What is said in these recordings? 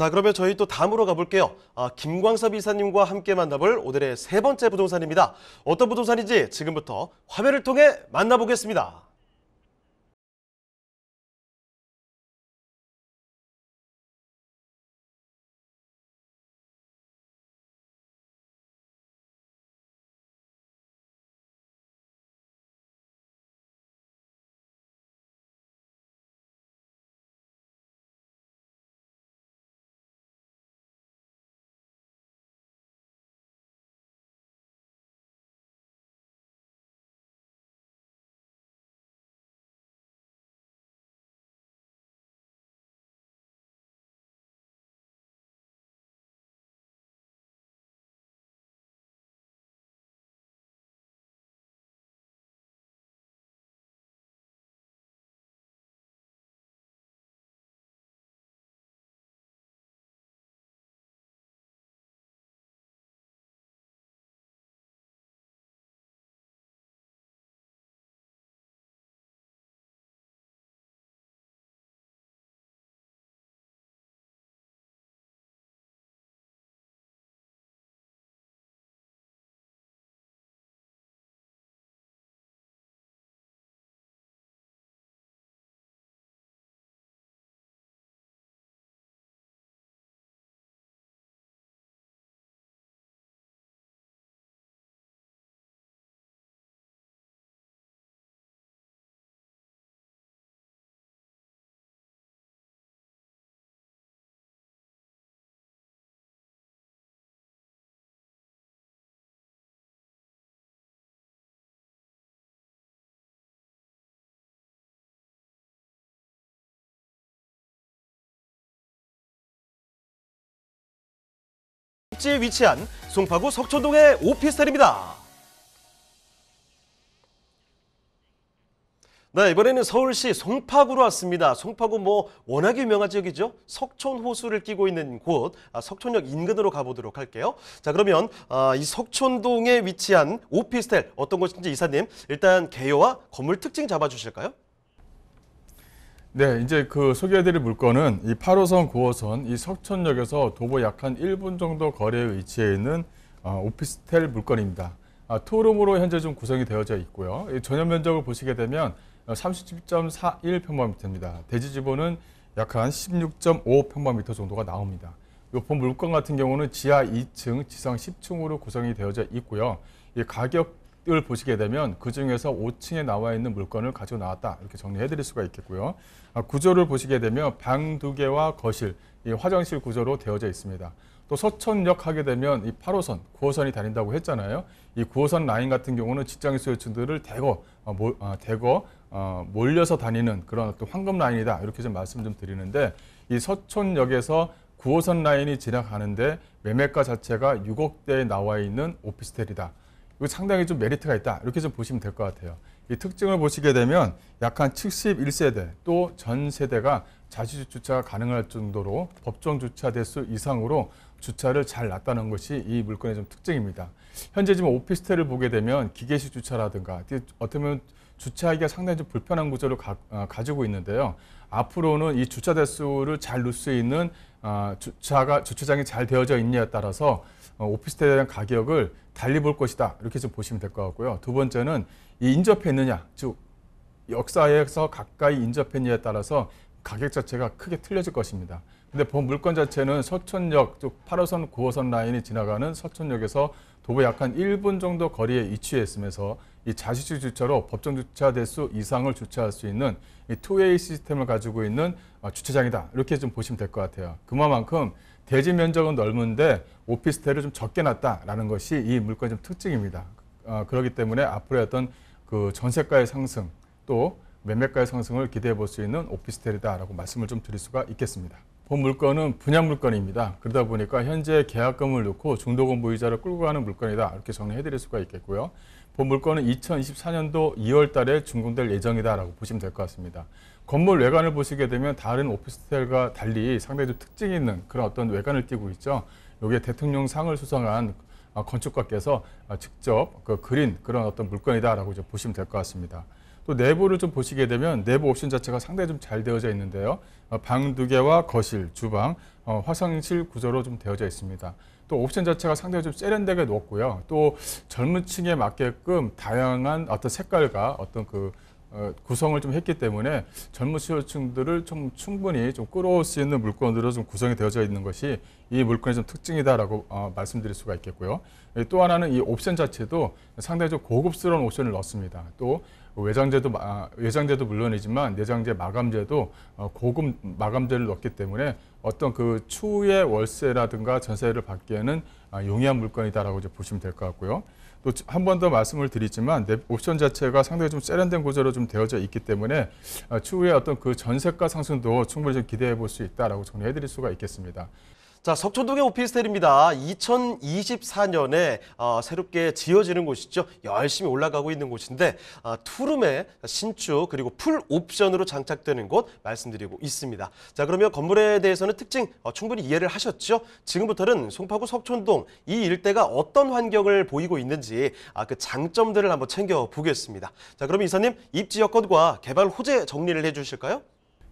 자, 그러면 저희 또 다음으로 가볼게요. 아, 김광섭 이사님과 함께 만나볼 오늘의 세 번째 부동산입니다. 어떤 부동산인지 지금부터 화면을 통해 만나보겠습니다. 탑지에 위치한 송파구 석촌동의 오피스텔입니다. 네, 이번에는 서울시 송파구로 왔습니다. 송파구 뭐 워낙 유명한 지역이죠. 석촌 호수를 끼고 있는 곳, 아, 석촌역 인근으로 가보도록 할게요. 자, 그러면 아, 이 석촌동에 위치한 오피스텔 어떤 곳인지 이사님 일단 개요와 건물 특징 잡아주실까요? 네, 이제 그 소개해드릴 물건은 이 8호선, 9호선 이 석천역에서 도보 약 한 1분 정도 거리에 위치해 있는 어, 오피스텔 물건입니다. 아, 투룸으로 현재 좀 구성이 되어져 있고요. 이 전용 면적을 보시게 되면 37.41평방미터입니다. 어, 대지 지분은약 한 16.5평방미터 정도가 나옵니다. 요번 물건 같은 경우는 지하 2층, 지상 10층으로 구성이 되어져 있고요. 이 가격 을 보시게 되면 그중에서 5층에 나와 있는 물건을 가지고 나왔다 이렇게 정리해 드릴 수가 있겠고요. 아, 구조를 보시게 되면 방 두 개와 거실, 화장실 구조로 되어져 있습니다. 또 서천역 하게 되면 이 8호선, 9호선이 다닌다고 했잖아요. 이 9호선 라인 같은 경우는 직장인 소유층들을 대거 어, 몰, 아, 대거 어, 몰려서 다니는 그런 또 황금 라인이다 이렇게 좀 말씀 좀 드리는데 이 서촌역에서 9호선 라인이 지나가는데 매매가 자체가 6억대에 나와 있는 오피스텔이다. 이거 상당히 좀 메리트가 있다. 이렇게 좀 보시면 될 것 같아요. 이 특징을 보시게 되면 약 한 71세대 또 전 세대가 자주 주차가 가능할 정도로 법정 주차 대수 이상으로 주차를 잘 놨다는 것이 이 물건의 좀 특징입니다. 현재 지금 오피스텔을 보게 되면 기계식 주차라든가 어떻게 보면 주차하기가 상당히 좀 불편한 구조를 가, 어, 가지고 있는데요. 앞으로는 이 주차 대수를 잘 넣을 수 있는 어, 주차가 주차장이 잘 되어져 있냐에 따라서 어, 오피스텔에 대한 가격을 달리 볼 것이다 이렇게 좀 보시면 될 것 같고요. 두 번째는 이 인접해 있느냐, 즉 역사에서 가까이 인접해있느냐에 따라서 가격 자체가 크게 틀려질 것입니다. 근데 본 물건 자체는 서촌역 즉 8호선, 9호선 라인이 지나가는 서촌역에서 도보 약 한 1분 정도 거리에 위치해 있으면서 이자식주 주차로 법정 주차 대수 이상을 주차할 수 있는 이 투웨이 시스템을 가지고 있는 아, 주차장이다. 이렇게 좀 보시면 될 것 같아요. 그만큼 대지 면적은 넓은데 오피스텔을 좀 적게 놨다라는 것이 이 물건의 좀 특징입니다. 어, 그렇기 때문에 앞으로의 어떤 그 전세가의 상승 또 매매가의 상승을 기대해 볼 수 있는 오피스텔이다라고 말씀을 좀 드릴 수가 있겠습니다. 본 물건은 분양 물건입니다. 그러다 보니까 현재 계약금을 놓고 중도금 보유자를 끌고 가는 물건이다 이렇게 정리해 드릴 수가 있겠고요. 본 물건은 2024년도 2월 달에 준공될 예정이다라고 보시면 될 것 같습니다. 건물 외관을 보시게 되면 다른 오피스텔과 달리 상당히 좀 특징이 있는 그런 어떤 외관을 띠고 있죠. 여기에 대통령상을 수상한 어, 건축가께서 어, 직접 그 그린 그런 어떤 물건이다라고 좀 보시면 될 것 같습니다. 또 내부를 좀 보시게 되면 내부 옵션 자체가 상당히 좀 잘 되어져 있는데요. 어, 방두 개와 거실, 주방, 화장실 구조로 좀 되어져 있습니다. 또 옵션 자체가 상당히 좀 세련되게 놓고요. 또 젊은 층에 맞게끔 다양한 어떤 색깔과 어떤 그 어, 구성을 좀 했기 때문에 젊은 수요층들을 좀 충분히 좀 끌어올 수 있는 물건으로 좀 구성이 되어져 있는 것이 이 물건의 좀 특징이다라고 어, 말씀드릴 수가 있겠고요. 또 하나는 이 옵션 자체도 상당히 좀 고급스러운 옵션을 넣습니다. 또 외장재도 아, 외장재도 물론이지만 내장재 마감재도 어, 고급 마감재를 넣기 때문에 어떤 그 추후에 월세라든가 전세를 받기에는 아, 용이한 물건이다라고 이제 보시면 될 것 같고요. 또한번더 말씀을 드리지만 옵션 자체가 상당히 좀 세련된 구조로 좀 되어져 있기 때문에 어, 추후에 어떤 그 전세가 상승도 충분히 좀 기대해 볼 수 있다라고 정리해 드릴 수가 있겠습니다. 자, 석촌동의 오피스텔입니다. 2024년에 어, 새롭게 지어지는 곳이죠. 열심히 올라가고 있는 곳인데 어, 투룸에 신축 그리고 풀 옵션으로 장착되는 곳 말씀드리고 있습니다. 자, 그러면 건물에 대해서는 특징 어, 충분히 이해를 하셨죠? 지금부터는 송파구 석촌동 이 일대가 어떤 환경을 보이고 있는지 아, 그 장점들을 한번 챙겨보겠습니다. 자, 그럼 이사님 입지 여건과 개발 호재 정리를 해주실까요?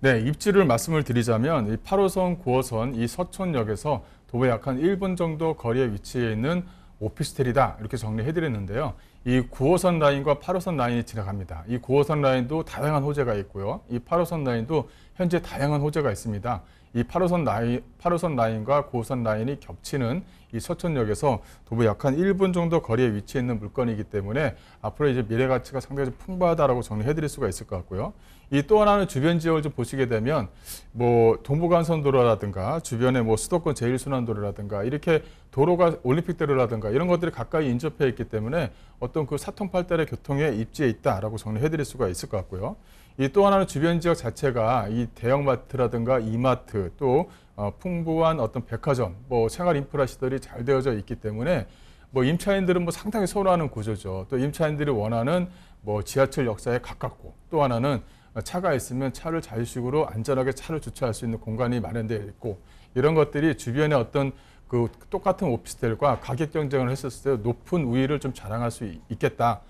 네, 입지를 말씀을 드리자면 8호선, 9호선 이 서촌역에서 도보 약 한 1분 정도 거리에 위치해 있는 오피스텔이다 이렇게 정리해드렸는데요. 이 9호선 라인과 8호선 라인이 지나갑니다. 이 9호선 라인도 다양한 호재가 있고요. 이 8호선 라인도 현재 다양한 호재가 있습니다. 이 8호선 라인, 8호선 라인과 9호선 라인이 겹치는 이 서천역에서 도보 약한 1분 정도 거리에 위치해 있는 물건이기 때문에 앞으로 이제 미래 가치가 상당히 풍부하다라고 정리해 드릴 수가 있을 것 같고요. 이 또 하나는 주변 지역을 좀 보시게 되면 뭐 동부간선도로라든가 주변에 뭐 수도권 제1순환도로라든가 이렇게 도로가 올림픽대로라든가 이런 것들이 가까이 인접해 있기 때문에 어떤 그 사통팔달의 교통에 입지에 있다라고 정리해 드릴 수가 있을 것 같고요. 이또 하나는 주변 지역 자체가 이 대형마트라든가 이마트 또 어, 풍부한 어떤 백화점 뭐 생활 인프라 시설이 잘 되어져 있기 때문에 뭐 임차인들은 뭐 상당히 선호하는 구조죠. 또 임차인들이 원하는 뭐 지하철 역사에 가깝고 또 하나는 차가 있으면 차를 자유식으로 안전하게 차를 주차할 수 있는 공간이 마련되어 있고 이런 것들이 주변에 어떤 그 똑같은 오피스텔과 가격 경쟁을 했었을 때 높은 우위를 좀 자랑할 수 있겠다.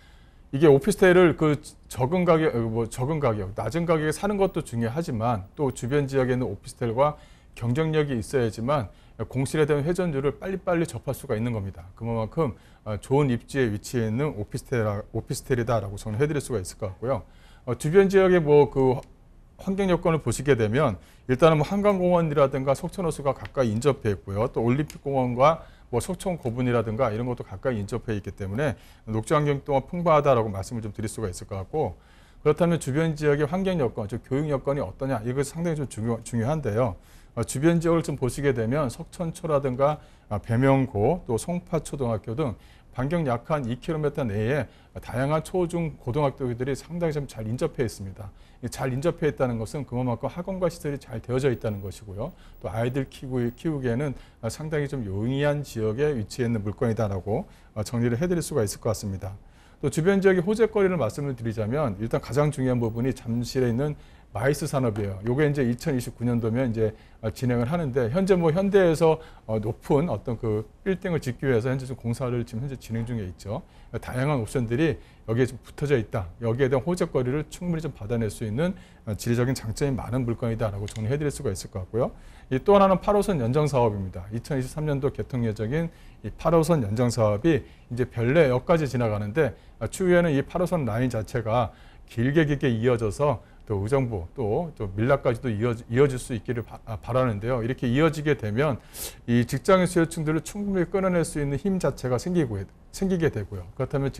이게 오피스텔을 그 적은 가격, 어, 뭐 적은 가격, 낮은 가격에 사는 것도 중요하지만 또 주변 지역에 있는 오피스텔과 경쟁력이 있어야지만 공실에 대한 회전율을 빨리빨리 접할 수가 있는 겁니다. 그만큼 어, 좋은 입지에 위치해 있는 오피스텔, 오피스텔이다라고 저는 해드릴 수가 있을 것 같고요. 어, 주변 지역에 뭐그 환경 여건을 보시게 되면 일단은 뭐 한강공원이라든가 속천호수가 가까이 인접해 있고요. 또 올림픽공원과 뭐 속촌 고분이라든가 이런 것도 가까이 인접해 있기 때문에 녹지 환경 또한 풍부하다라고 말씀을 좀 드릴 수가 있을 것 같고 그렇다면 주변 지역의 환경 여건, 즉 교육 여건이 어떠냐 이거 상당히 좀 중요, 중요한데요. 어, 주변 지역을 좀 보시게 되면 석천초라든가 아, 배명고 또 송파초등학교 등 반경 약한 2km 내에 다양한 초중 고등학교들이 상당히 좀 잘 인접해 있습니다. 잘 인접해 있다는 것은 그만큼 학원과 시설이 잘 되어져 있다는 것이고요. 또 아이들 키우기, 키우기에는 상당히 좀 용이한 지역에 위치해 있는 물건이다라고 정리를 해드릴 수가 있을 것 같습니다. 또 주변 지역의 호재거리를 말씀을 드리자면 일단 가장 중요한 부분이 잠실에 있는 마이스 산업이에요. 요게 이제 2029년도면 이제 어, 진행을 하는데 현재 뭐 현대에서 어, 높은 어떤 그1등을 짓기 위해서 현재 좀 공사를 지금 현재 진행 중에 있죠. 그러니까 다양한 옵션들이 여기에 좀 붙어져 있다. 여기에 대한 호재거리를 충분히 좀 받아낼 수 있는 어, 지리적인 장점이 많은 물건이다라고 정리해드릴 수가 있을 것 같고요. 이 또 하나는 8호선 연장 사업입니다. 2023년도 개통 예정인 이 8호선 연장 사업이 이제 별내역까지 지나가는데 아, 추후에는 이 8호선 라인 자체가 길게 길게 이어져서 또 의정부 또, 또 밀락까지도 이어, 질수 있기를 바, 아, 라는데요 이렇게 이어지게 되면 이 직장인 수요층들을 충분히 끌어낼 수 있는 힘 자체가 생기고, 생기게 되고요. 그렇다면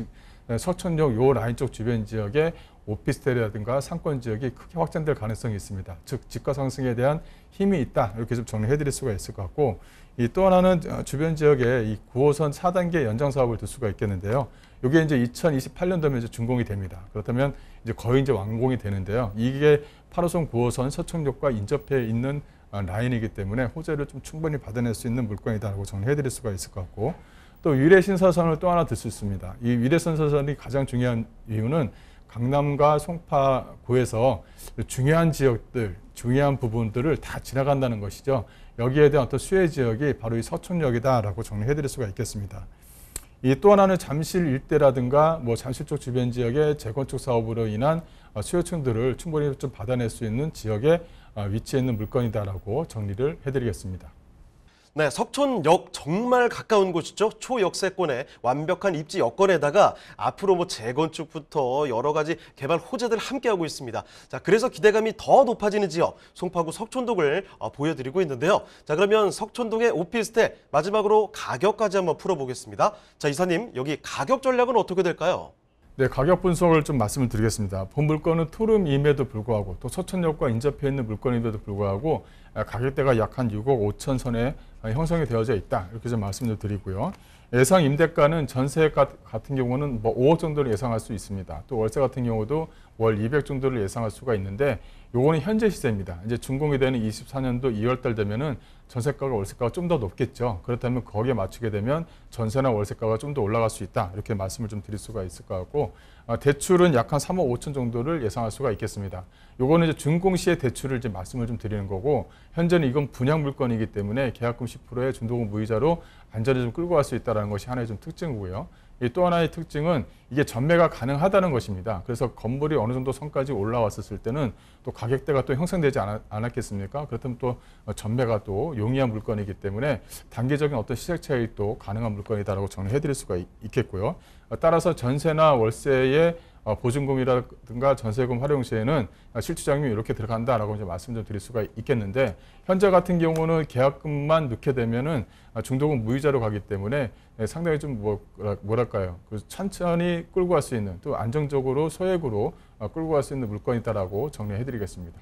서천역 요 라인 쪽 주변 지역에 오피스텔이라든가 상권 지역이 크게 확장될 가능성이 있습니다. 즉 집가 상승에 대한 힘이 있다 이렇게 좀 정리해드릴 수가 있을 것 같고 이 또 하나는 어, 주변 지역에 이 9호선 4단계 연장 사업을 둘 수가 있겠는데요. 이게 이제 2028년도면 이제 준공이 됩니다. 그렇다면 이제 거의 이제 완공이 되는데요. 이게 8호선, 9호선 서청역과 인접해 있는 아, 라인이기 때문에 호재를 좀 충분히 받아낼 수 있는 물건이다라고 정리해드릴 수가 있을 것 같고 또 위례신사선을 또 하나 들 수 있습니다. 이 위례신사선이 가장 중요한 이유는 강남과 송파구에서 중요한 지역들, 중요한 부분들을 다 지나간다는 것이죠. 여기에 대한 어떤 수혜 지역이 바로 이 서촌역이다라고 정리해드릴 수가 있겠습니다. 이또 하나는 잠실 일대라든가 뭐 잠실 쪽 주변 지역의 재건축 사업으로 인한 어, 수요층들을 충분히 좀 받아낼 수 있는 지역에 어, 위치해 있는 물건이다라고 정리를 해드리겠습니다. 네, 석촌역 정말 가까운 곳이죠. 초역세권의 완벽한 입지 여건에다가 앞으로 뭐 재건축부터 여러 가지 개발 호재들 함께하고 있습니다. 자, 그래서 기대감이 더 높아지는 지역, 송파구 석촌동을 어, 보여드리고 있는데요. 자, 그러면 석촌동의 오피스텔 마지막으로 가격까지 한번 풀어보겠습니다. 자, 이사님, 여기 가격 전략은 어떻게 될까요? 네, 가격 분석을 좀 말씀을 드리겠습니다. 본 물건은 토름임에도 불구하고 또 서천역과 인접해 있는 물건임에도 불구하고 아, 가격대가 약 한 6억 5천 선에 아, 형성이 되어져 있다. 이렇게 좀 말씀을 드리고요. 예상 임대가는 전세 같은 경우는 뭐 5억 정도를 예상할 수 있습니다. 또 월세 같은 경우도 월 200 정도를 예상할 수가 있는데 요거는 현재 시세입니다. 이제 준공이 되는 24년도 2월달 되면은 전세가가 월세가가 좀 더 높겠죠. 그렇다면 거기에 맞추게 되면 전세나 월세가가 좀 더 올라갈 수 있다. 이렇게 말씀을 좀 드릴 수가 있을 것 같고 아, 대출은 약 한 3억 5천 정도를 예상할 수가 있겠습니다. 요거는 이제 준공시의 대출을 이제 말씀을 좀 드리는 거고 현재는 이건 분양 물건이기 때문에 계약금 10%의 준도금 무이자로 안전히 좀 끌고 갈 수 있다는 것이 하나의 좀 특징이고요. 또 하나의 특징은 이게 전매가 가능하다는 것입니다. 그래서 건물이 어느 정도 선까지 올라왔었을 때는 또 가격대가 또 형성되지 않았, 겠습니까 그렇다면 또 어, 전매가 또 용이한 물건이기 때문에 단기적인 어떤 시세 차익도 가능한 물건이다라고 정리해드릴 수가 있겠고요. 어, 따라서 전세나 월세의 어, 보증금이라든가 전세금 활용 시에는 아, 실추자금이 이렇게 들어간다라고 이제 말씀 좀 드릴 수가 있겠는데 현재 같은 경우는 계약금만 넣게 되면은 아, 중도금 무이자로 가기 때문에 예, 상당히 좀 뭐, 뭐랄까요 그 천천히 끌고 갈 수 있는 또 안정적으로 소액으로 어, 끌고 갈 수 있는 물건이다라고 정리해드리겠습니다.